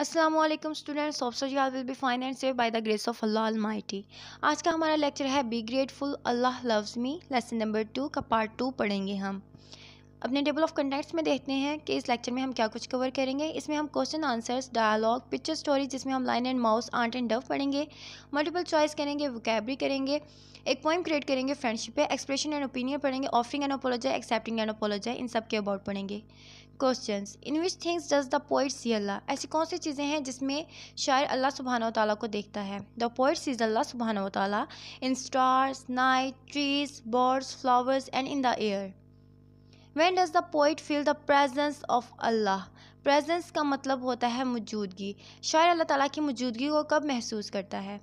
Aslam students of जी will be fine and save by the grace of Allah almighty आज का हमारा lecture है be grateful Allah loves me lesson number two का part two पढ़ेंगे हम अपने टेबल ऑफ कंटेंट्स में देखते हैं कि इस लेक्चर में हम क्या कुछ कवर करेंगे इसमें हम question answers dialogue picture story जिसमें हम lion and mouse ant and dove पढ़ेंगे मल्टीपल चॉइस करेंगे वोकेबरी करेंगे एक पॉइंट क्रिएट करेंगे फ्रेंडशिप पे एक्सप्रेशन एंड ओपिनियन पढ़ेंगे offering and apology accepting and apology इन सब के अबाउट पढ़ेंगे question in which things does the poet see Allah ऐसी कौन सी चीज़ें हैं जिसमें शायर अल्लाह सुबहाना ताली को देखता है द पोइट सीज अल्लाह सुबहाना ताली in stars night trees birds flowers and in the air when does the poet feel the presence of Allah presence का मतलब होता है मौजूदगी शायर अल्लाह ताला की मौजूदगी को कब महसूस करता है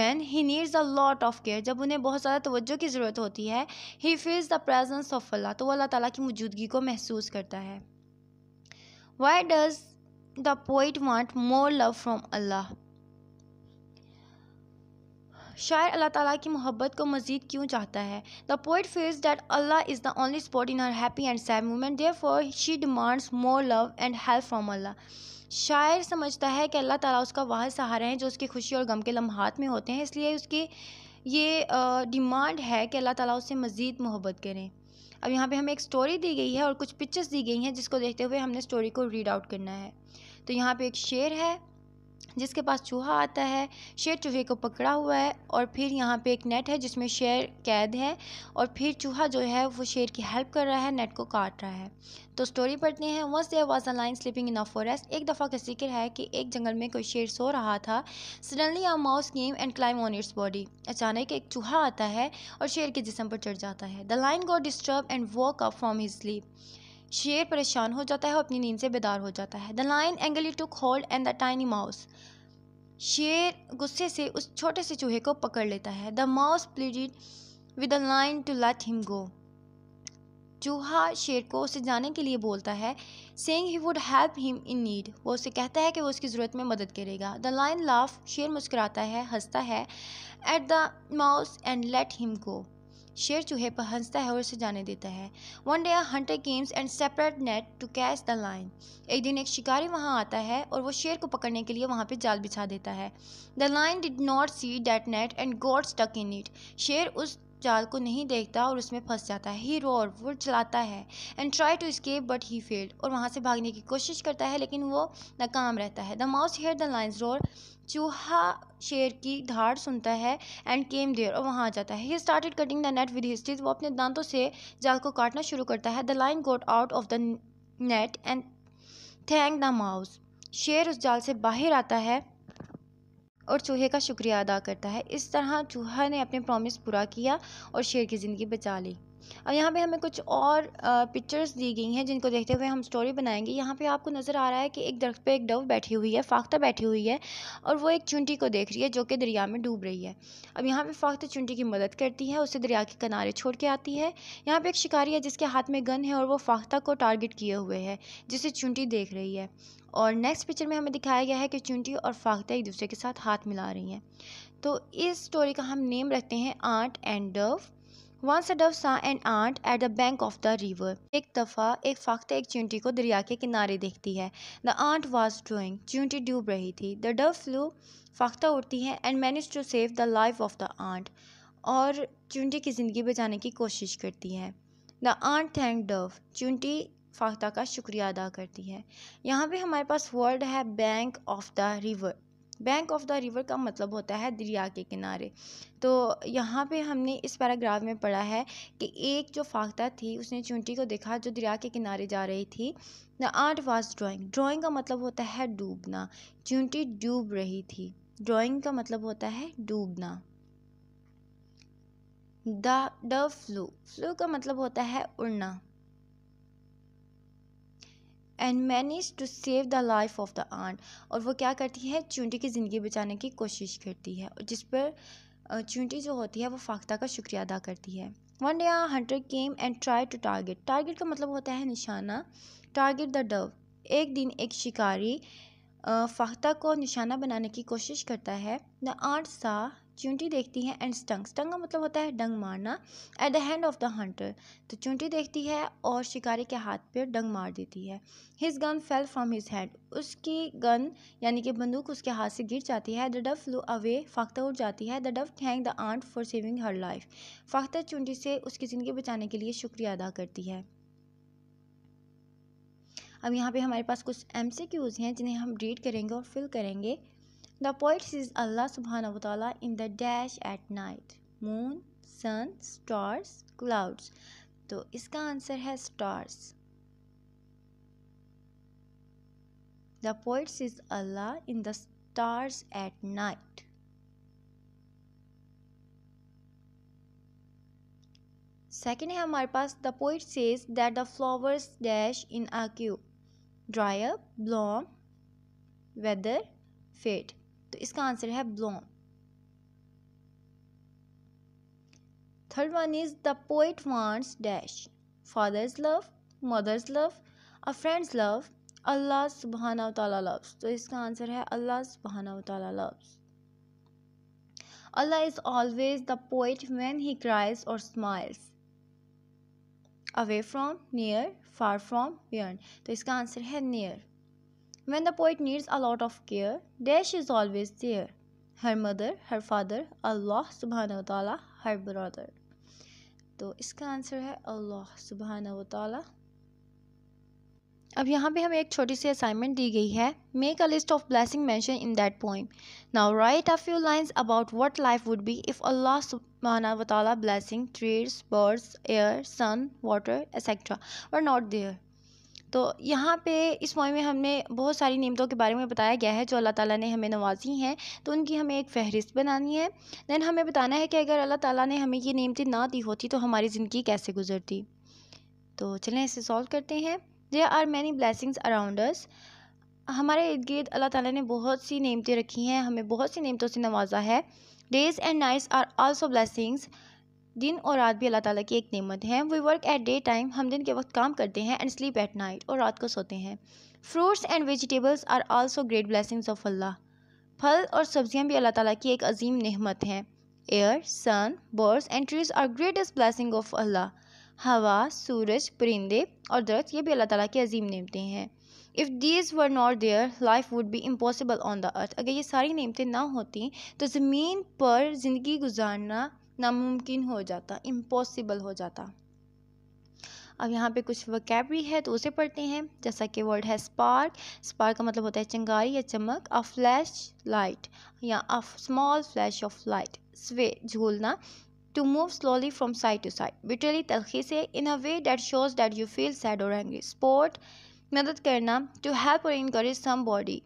when he needs a lot of care जब उन्हें बहुत ज़्यादा तवज्जो की ज़रूरत होती है he feels the presence of Allah तो वह अल्लाह ताला की मौजूदगी को महसूस करता है why does the poet want more love from Allah शायर अल्लाह ताला की मोहब्बत को मज़ीद क्यों चाहता है the poet feels that Allah is the only spot in her happy and sad moment there for she demands more love and help from Allah शायर समझता है कि अल्लाह ताला उसका वह सहारा है जो उसकी खुशी और गम के लम्हात में होते हैं इसलिए उसकी ये डिमांड है कि अल्लाह ताला उससे मज़ीद मोहब्बत करें अब यहाँ पे हमें एक स्टोरी दी गई है और कुछ पिक्चर्स दी गई हैं जिसको देखते हुए हमने स्टोरी को रीड आउट करना है तो यहाँ पे एक शेर है जिसके पास चूहा आता है शेर चूहे को पकड़ा हुआ है और फिर यहाँ पे एक नेट है जिसमें शेर कैद है और फिर चूहा जो है वो शेर की हेल्प कर रहा है नेट को काट रहा है तो स्टोरी पढ़ते हैं once there was a lion sleeping in a forest एक दफ़ा का जिक्र है कि एक जंगल में कोई शेर सो रहा था suddenly a mouse came and climb on its body अचानक एक चूहा आता है और शेर के जिसम पर चढ़ जाता है the lion go disturb and walk up from his sleep शेर परेशान हो जाता है और अपनी नींद से बेदार हो जाता है the lion angrily to hold and the tiny mouse शेर गुस्से से उस छोटे से चूहे को पकड़ लेता है the mouse pleaded with the lion to let him go चूहा शेर को उसे जाने के लिए बोलता है saying he would help him in need वो उसे कहता है कि वो उसकी ज़रूरत में मदद करेगा द लाइन लाफ शेर मुस्कुराता है हंसता है at the mouse and let him go शेर चूहे पर हंसता है और उसे जाने देता है one day hunter games and separate net to catch the lion एक दिन एक शिकारी वहाँ आता है और वो शेर को पकड़ने के लिए वहाँ पे जाल बिछा देता है the lion did not see that net and got stuck in it शेर उस जाल को नहीं देखता और उसमें फंस जाता है ही रोर वो चलाता है and try to escape but he failed और वहाँ से भागने की कोशिश करता है लेकिन वो नाकाम रहता है the mouse hear the lion's roar चूहा शेर की धाड़ सुनता है एंड केम देयर और वहाँ आ जाता है he started cutting the net with his teeth वो अपने दांतों से जाल को काटना शुरू करता है the lion got out of the net and thank the mouse शेर उस जाल से बाहर आता है और चूहे का शुक्रिया अदा करता है इस तरह चूहा ने अपने प्रॉमिस पूरा किया और शेर की ज़िंदगी बचा ली अब यहाँ पे हमें कुछ और पिक्चर्स दी गई हैं जिनको देखते हुए हम स्टोरी बनाएंगे यहाँ पे आपको नज़र आ रहा है कि एक दरख्त पे एक डव बैठी हुई है फाख्ता बैठी हुई है और वो एक चुंटी को देख रही है जो कि दरिया में डूब रही है अब यहाँ पे फाख्ता चुंटी की मदद करती है उसे दरिया के किनारे छोड़ के आती है यहाँ पर एक शिकारी है जिसके हाथ में गन है और वो फाख्ता को टारगेट किए हुए है जिसे चुंटी देख रही है और नेक्स्ट पिक्चर में हमें दिखाया गया है कि चुंटी और फाख्ता एक दूसरे के साथ हाथ मिला रही हैं तो इस स्टोरी का हम नेम रखते हैं ant and dove once a dove saw and ant at the bank of the river एक दफ़ा एक फाख्ता एक चूंटी को दरिया के किनारे देखती है द आंट वॉज ड्रोइंग चूंटी डूब रही थी द डव फ्लू फाख्ता उड़ती है and manage to save the life of the ant और चूंटी की ज़िंदगी बचाने की कोशिश करती है द आंट थैंक डव चूंटी फाख्ता का शुक्रिया अदा करती है यहाँ पे हमारे पास वर्ड है bank of the river bank of the river का मतलब होता है दरिया के किनारे तो यहाँ पे हमने इस पैराग्राफ में पढ़ा है कि एक जो फाख्ता थी उसने चूंटी को देखा जो दरिया के किनारे जा रही थी the ant was drowning drowning का मतलब होता है डूबना चूंटी डूब रही थी ड्राॅइंग का मतलब होता है डूबना द फ्लू फ्लू का मतलब होता है उड़ना and manage to save the life of the ant और वो क्या करती है चूंटी की ज़िंदगी बचाने की कोशिश करती है और जिस पर चूंटी जो होती है वो फाख्ता का शुक्रिया अदा करती है one day a hunter came and try to target target का मतलब होता है निशाना टारगेट द डव एक दिन एक शिकारी फाख्ता को निशाना बनाने की कोशिश करता है द आंट सा चूंटी देखती है एंड स्टंग स्टंग का मतलब होता है डंग मारना at the hand of the hunter तो चूंटी देखती है और शिकारी के हाथ पे डंग मार देती है his gun fell from his hand उसकी गन यानी कि बंदूक उसके हाथ से गिर जाती है द डव फ्लू अवे फाख्ता उठ जाती है the dove thank the ant for saving her life फाख्ता चूंटी से उसकी ज़िंदगी बचाने के लिए शुक्रिया अदा करती है अब यहाँ पे हमारे पास कुछ एम हैं जिन्हें हम रीड करेंगे और फिल करेंगे The poet sees Allah subhanahu wa ta'ala in the dash at night. Moon, sun, stars, clouds. So, इसका answer has stars. The poet sees Allah in the stars at night. Second, है हमारे पास the poet says that the flowers dash in a क्यू blow, weather, fade. तो इसका answer है bloom third one is the poet wants dash fathers love mothers love a friend's love Allah सुबहाना तला loves तो इसका आंसर है Allah सुबहाना तला loves Allah is always the poet when he cries or smiles. Away from, near, far from, beyond. तो इसका answer है near. When the poet needs a lot of care, Dash is always there. Her mother, her father, Allah subhanahu wa ta'ala, her brother. तो इसका answer है Allah सुबहाना वाली अब यहाँ पे हमें एक छोटी सी असाइनमेंट दी गई है make a list of blessing mention in that poem now write a few lines about what life would be if Allah सुबहाना वाली blessing trees birds air sun water etcetera और नॉट देयर तो यहाँ पे इस मोहम्मे में हमने बहुत सारी नियमतों के बारे में बताया गया है जो अल्लाह ताला ने हमें नवाजी हैं तो उनकी हमें एक फ़हरिस्त बनानी है दैन हमें बताना है कि अगर अल्लाह ताला ने हमें ये नियमतें ना दी होती तो हमारी ज़िंदगी कैसे गुजरती तो चलें इसे सॉल्व करते हैं there are many blessings around हमारे इर्द गिर्द अल्लाह ताली ने बहुत सी नियमतें रखी हैं हमें बहुत सी नियमतों से नवाजा है days and nights are also blessings दिन और रात भी अल्लाह ताला की एक नेमत है we work at day time हम दिन के वक्त काम करते हैं एंड स्लीप एट नाइट और रात को सोते हैं fruits and vegetables are also great blessings of Allah फल और सब्जियां भी अल्लाह ताला की एक अजीम नेमत हैं air sun birds and trees are greatest blessing of Allah हवा सूरज परिंदे और दरख्त ये भी अल्लाह ताला की अजीम नेमतें हैं if these were not there life would be impossible on the earth अगर ये सारी नियमतें ना होती तो ज़मीन पर ज़िंदगी गुजारना नामुमकिन हो जाता इम्पॉसिबल हो जाता अब यहाँ पे कुछ वकैब भी है तो उसे पढ़ते हैं जैसा कि वर्ड है स्पार्क स्पार्क का मतलब होता है चंगारी या चमक अ फ्लैश लाइट या a small flash of light sway झूलना to move slowly from side to side bitterly तलखी से in a way that shows that you feel sad और एंग्री स्पोर्ट मदद करना टू हेल्प और encourage somebody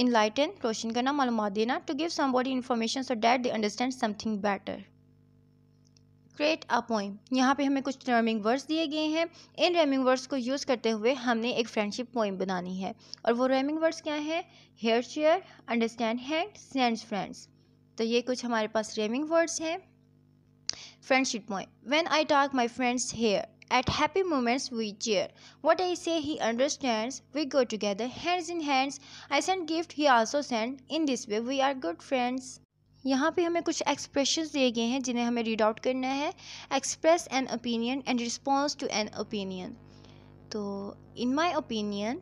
enlighten रोशन करना मालूम देना to give somebody information so that they understand something better create a poem यहाँ पे हमें कुछ रमिंग वर्ड्स दिए गए हैं इन रेमिंग वर्ड्स को यूज़ करते हुए हमने एक फ्रेंडशिप पोइम बनानी है और वो रेमिंग वर्ड्स क्या हैं hair share understand hand sends friends तो ये कुछ हमारे पास रेमिंग वर्ड्स हैं friendship poem when I talk my friends hear At happy moments we cheer. What I say he understands. We go together hands in hands. I send gift he also send. In this way we are good friends. यहाँ पे हमें कुछ expressions दिए गए हैं जिन्हें हमें read out करना है express an opinion and response to an opinion तो इन माई ओपिनियन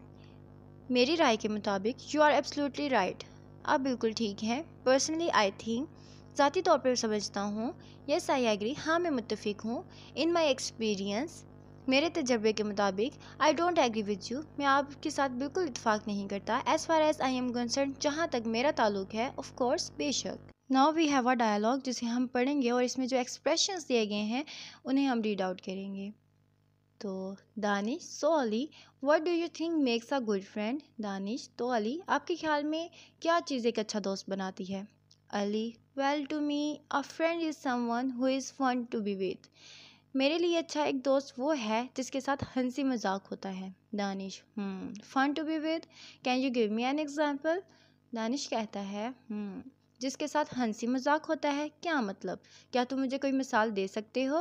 मेरी राय के मुताबिक यू आर एब्सोल्युटली राइट आप बिल्कुल ठीक हैं पर्सनली आई थिंक ज़ाती तौर पर समझता हूँ यस आई एग्री हाँ मैं मुतफिक हूँ इन माई एक्सपीरियंस मेरे तजर्बे के मुताबिक I don't agree with you मैं आपके साथ बिल्कुल इतफाक़ नहीं करता as far as I am concern जहाँ तक मेरा ताल्लुक है ऑफ़ कोर्स बेशक now we have a dialogue जिसे हम पढ़ेंगे और इसमें जो एक्सप्रेशंस दिए गए हैं उन्हें हम रीड आउट करेंगे तो Danish so Ali what do you think makes a good friend Danish तो अली आपके ख्याल में क्या चीज़ एक अच्छा दोस्त बनाती है Ali well to me a friend is one who is fun to be with मेरे लिए अच्छा एक दोस्त वो है जिसके साथ हंसी मजाक होता है Danish fun to be with can you give me an example Danish कहता है hmm, जिसके साथ हंसी मजाक होता है क्या मतलब क्या तुम मुझे कोई मिसाल दे सकते हो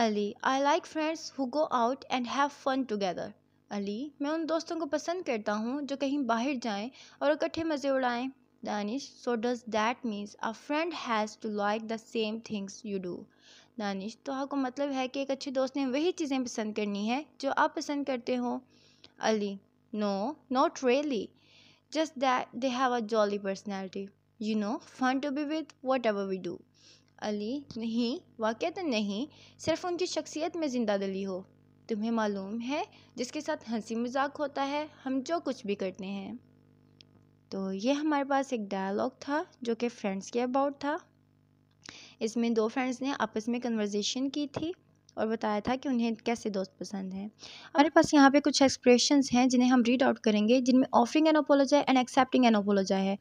Ali I like friends who go out and have fun together Ali मैं उन दोस्तों को पसंद करता हूँ जो कहीं बाहर जाएं और इकट्ठे मज़े उड़ाएं Danish so does that means a friend has to like the same things you do Danish तो आपको मतलब है कि एक अच्छे दोस्त ने वही चीज़ें पसंद करनी है जो आप पसंद करते हो Ali no not really just that they have a jolly personality you know fun to be with whatever we do Ali नहीं तो नहीं सिर्फ उनकी शख्सियत में जिंदा दिली हो तुम्हें मालूम है जिसके साथ हंसी मजाक होता है हम जो कुछ भी करते हैं तो ये हमारे पास एक डायलॉग था जो कि फ्रेंड्स के अबाउट था इसमें दो फ्रेंड्स ने आपस में कन्वर्जेशन की थी और बताया था कि उन्हें कैसे दोस्त पसंद हैं हमारे पास यहाँ पे कुछ एक्सप्रेशन हैं जिन्हें हम रीड आउट करेंगे जिनमें offering an apology and accepting an apology है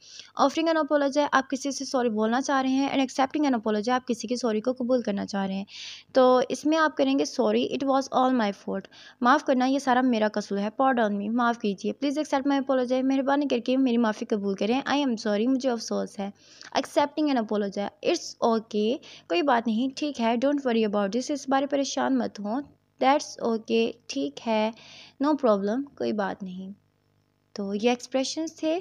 ऑफरिंग एन अपोलोजा आप किसी से सॉरी बोलना चाह रहे हैं एंड एक्सेप्टिंग एन अपोलोजा आप किसी की सॉरी को कबूल करना चाह रहे हैं तो इसमें आप करेंगे sorry it was all my fault माफ़ करना ये सारा मेरा कसूर है पॉड ऑन मी माफ़ कीजिए प्लीज़ एक्सेप्ट माई अपोलोजा मेहरबानी करके मेरी माफ़ी कबूल करें आई एम सॉरी मुझे अफसोस है accepting an apology it's okay कोई बात नहीं ठीक है डोंट वरी अबाउट दिस इस बारे पर परेशान मत हो दैट्स ओके ठीक है नो no प्रॉब्लम कोई बात नहीं तो ये एक्सप्रेशंस थे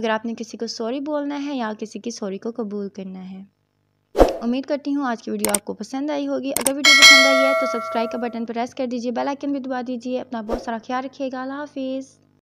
अगर आपने किसी को सॉरी बोलना है या किसी की सॉरी को कबूल करना है उम्मीद करती हूँ आज की वीडियो आपको पसंद आई होगी अगर वीडियो पसंद आई है तो सब्सक्राइब का बटन प्रेस कर दीजिए बेल आइकन भी दबा दीजिए अपना बहुत सारा ख्याल रखिएगा अल्लाह हाफिज़